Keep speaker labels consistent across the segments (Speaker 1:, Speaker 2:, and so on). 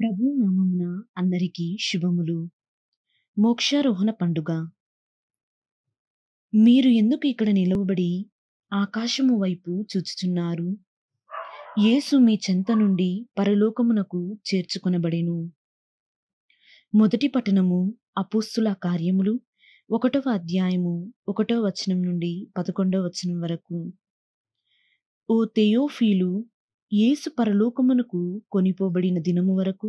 Speaker 1: ప్రభు నామమున అందరికీ శుభములు మోక్షారోహణ పండుగ మీరు ఎందుకు ఇక్కడ నిలవబడి ఆకాశము వైపు చూచుచున్నారు యేసు మీ చెంత నుండి పరలోకమునకు చేర్చుకొనబడెను మొదటి పట్టణము అపూస్తుల కార్యములు ఒకటవ అధ్యాయము ఒకటవ వచనం నుండి పదకొండవ వచనం వరకు ఓ తెయోఫీలు యేసు పరలోకమునకు కొనిపోబడిన దినము వరకు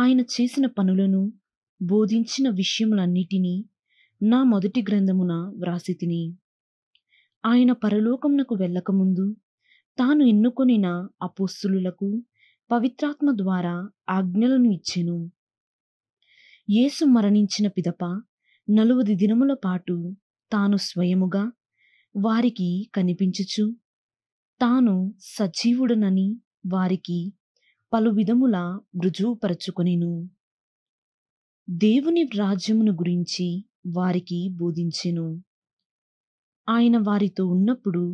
Speaker 1: ఆయన చేసిన పనులను బోధించిన విషయములన్నిటినీ నా మొదటి గ్రంథమున వ్రాసి తిని ఆయన పరలోకమునకు వెళ్ళకముందు తాను ఎన్నుకొనిన అపోస్తులకు పవిత్రాత్మ ద్వారా ఆజ్ఞలను ఇచ్చెను యేసు మరణించిన పిదప నలువది దినముల పాటు తాను స్వయముగా వారికి కనిపించుచు తాను సజీవుడనని వారికి పలు విధముల రుజువుపరచుకొనిను దేవుని రాజ్యమును గురించి వారికి బోధించెను ఆయన వారితో ఉన్నప్పుడు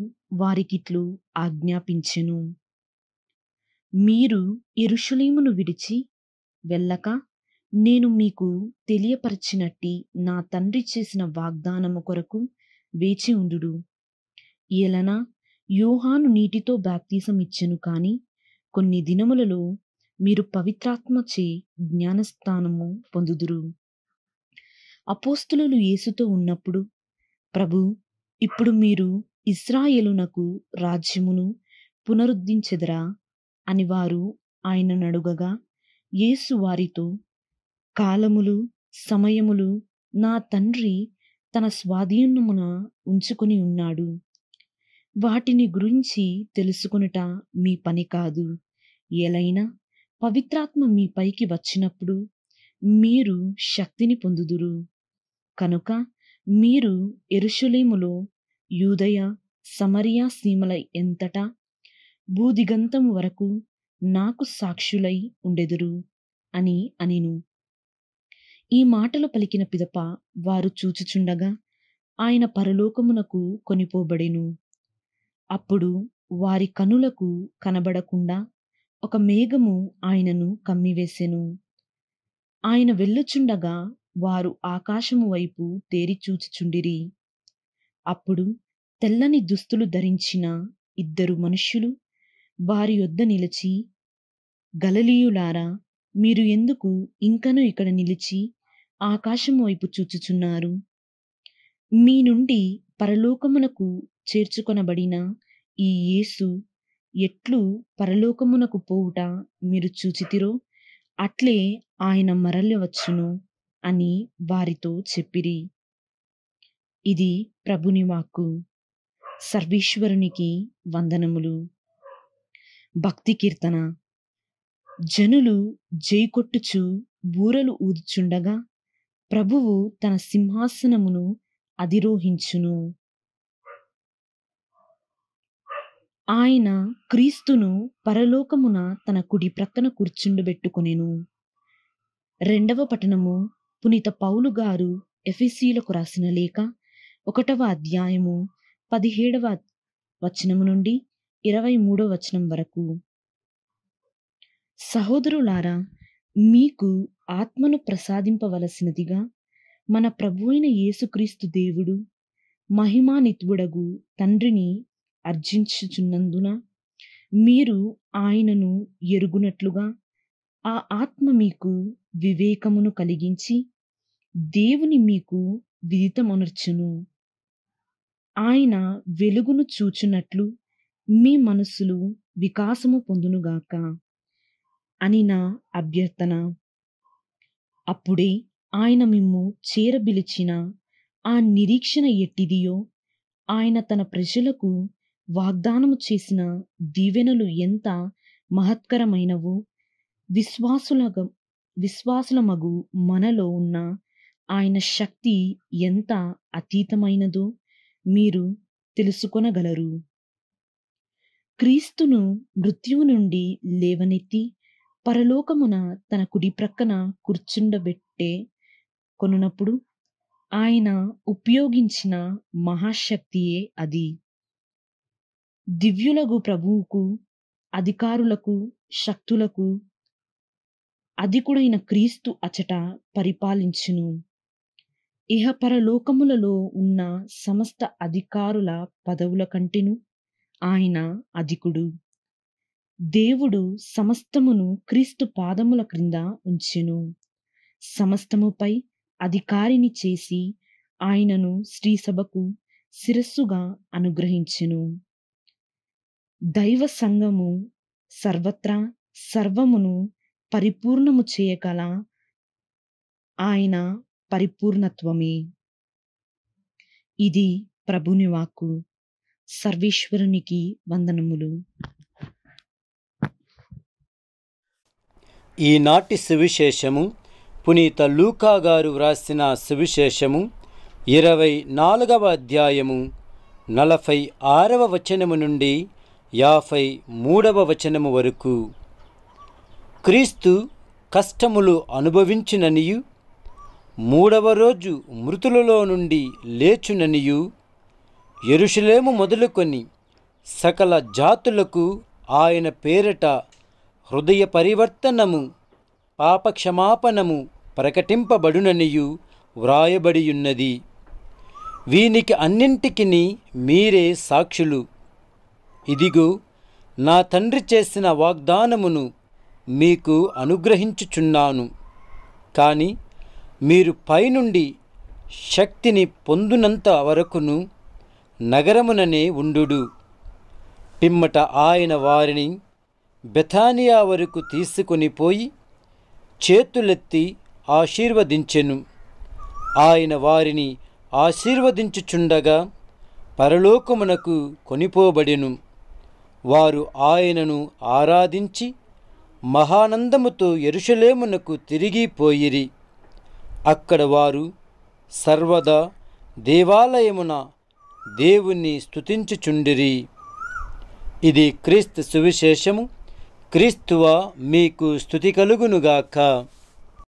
Speaker 1: వారికిట్లు ఆజ్ఞాపించెను మీరు ఎరుషులేమును విడిచి వెళ్ళక నేను మీకు తెలియపరచినట్టి నా తండ్రి చేసిన వాగ్దానము కొరకు వేచి ఉండుడు ఎలనా యూహాను నీటితో బాప్తీసం ఇచ్చెను కాని కొన్ని దినములలో మీరు పవిత్రాత్మచే జ్ఞానస్థానము పొందుదురు అపోస్తులు యేసుతో ఉన్నప్పుడు ప్రభు ఇప్పుడు మీరు ఇస్రాయేలునకు రాజ్యమును పునరుద్ధరించెదరా అని వారు ఆయన నడుగగా యేసు వారితో కాలములు సమయములు నా తండ్రి తన స్వాధీనమున ఉంచుకుని ఉన్నాడు వాటిని గురించి తెలుసుకునుట మీ పని కాదు ఏలైనా పవిత్రాత్మ మీ పైకి వచ్చినప్పుడు మీరు శక్తిని పొందుదురు కనుక మీరు ఎరుషులేములో యూదయ సమరియా సీమల ఎంతటా భూదిగంతం వరకు నాకు సాక్షులై ఉండెదురు అని అనిను ఈ మాటలు పలికిన పిదప వారు చూచుచుండగా ఆయన పరలోకమునకు కొనిపోబడెను అప్పుడు వారి కనులకు కనబడకుండా ఒక మేఘము ఆయనను కమ్మివేసెను ఆయన వెళ్ళుచుండగా వారు ఆకాశము వైపు తేరిచూచుచుండిరి అప్పుడు తెల్లని దుస్తులు ధరించిన ఇద్దరు మనుష్యులు వారి వద్ద నిలిచి గలలీయులారా మీరు ఎందుకు ఇంకను ఇక్కడ నిలిచి ఆకాశం వైపు చూచుచున్నారు మీ నుండి పరలోకమునకు చేర్చుకొనబడిన ఈ యేసు ఎట్లు పరలోకమునకు పోవుట మీరు చూచితిరో అట్లే ఆయన మరలివచ్చును అని వారితో చెప్పిరి ఇది ప్రభుని వాక్కు సర్వేశ్వరునికి వందనములు భక్తి కీర్తన జనులు జైకొట్టుచు బూరలు ఊదుచుండగా ప్రభువు తన సింహాసనమును అధిరోహించును ఆయన క్రీస్తును పరలోకమున తన కుడి ప్రక్కన కూర్చుండబెట్టుకొనెను రెండవ పఠనము పునీత పౌలు గారు ఎఫ్ఎస్సీలకు రాసిన లేక ఒకటవ అధ్యాయము పదిహేడవ వచనము నుండి ఇరవై మూడవ వచనం వరకు సహోదరులారా మీకు ఆత్మను ప్రసాదింపవలసినదిగా మన ప్రభువైన యేసుక్రీస్తు దేవుడు మహిమానితుడగు తండ్రిని అర్జించుచున్నందున మీరు ఆయనను ఎరుగునట్లుగా ఆ ఆత్మ మీకు వివేకమును కలిగించి దేవుని మీకు విదితమనర్చును ఆయన వెలుగును చూచునట్లు మీ మనస్సులు వికాసము పొందునుగాక అని నా అభ్యర్థన అప్పుడే ఆయన మిమ్ము చేరబిలిచిన ఆ నిరీక్షణ ఎట్టిదియో ఆయన తన ప్రజలకు వాగ్దానము చేసిన దీవెనలు ఎంత మహత్కరమైనవో విశ్వాసుల విశ్వాసులమగు మనలో ఉన్న ఆయన శక్తి ఎంత అతీతమైనదో మీరు తెలుసుకొనగలరు క్రీస్తును మృత్యువు నుండి లేవనెత్తి పరలోకమున తన కుడి ప్రక్కన కూర్చుండబెట్టే కొనునప్పుడు ఆయన ఉపయోగించిన మహాశక్తియే అది దివ్యులగు ప్రభువుకు అధికారులకు శక్తులకు అధికుడైన క్రీస్తు అచట పరిపాలించును ఇహపరలోకములలో ఉన్న సమస్త అధికారుల పదవుల కంటిను ఆయన అధికుడు దేవుడు సమస్తమును క్రీస్తు పాదముల క్రింద ఉంచెను సమస్తముపై అధికారిని చేసి ఆయనను శ్రీసభకు శిరస్సుగా అనుగ్రహించెను దైవ సంఘము సర్వత్రా సర్వమును పరిపూర్ణము చేయగల ఆయన పరిపూర్ణత్వమే ఇది ప్రభుని వాక్కు సర్వేశ్వరునికి వందనములు
Speaker 2: ఈనాటి సువిశేషము పునీత లూకా గారు వ్రాసిన సువిశేషము ఇరవై నాలుగవ అధ్యాయము నలభై ఆరవ వచనము నుండి యాభై మూడవ వచనము వరకు క్రీస్తు కష్టములు అనుభవించిననియు మూడవ రోజు మృతులలో నుండి లేచుననియు ఎరుషులేము మొదలుకొని సకల జాతులకు ఆయన పేరట హృదయ పరివర్తనము పాపక్షమాపణము ప్రకటింపబడుననియు వ్రాయబడియున్నది వీనికి అన్నింటికి మీరే సాక్షులు ఇదిగో నా తండ్రి చేసిన వాగ్దానమును మీకు అనుగ్రహించుచున్నాను కానీ మీరు పైనుండి శక్తిని పొందునంత వరకును నగరముననే ఉండు పిమ్మట ఆయన వారిని బెథానియా వరకు తీసుకొని పోయి చేతులెత్తి ఆశీర్వదించెను ఆయన వారిని ఆశీర్వదించుచుండగా పరలోకమునకు కొనిపోబడెను వారు ఆయనను ఆరాధించి మహానందముతో ఎరుషలేమునకు తిరిగిపోయిరి అక్కడ వారు సర్వదా దేవాలయమున దేవుణ్ణి స్థుతించుచుండిరి ఇది క్రీస్తు సువిశేషము క్రీస్తువ మీకు స్థుతి కలుగునుగాక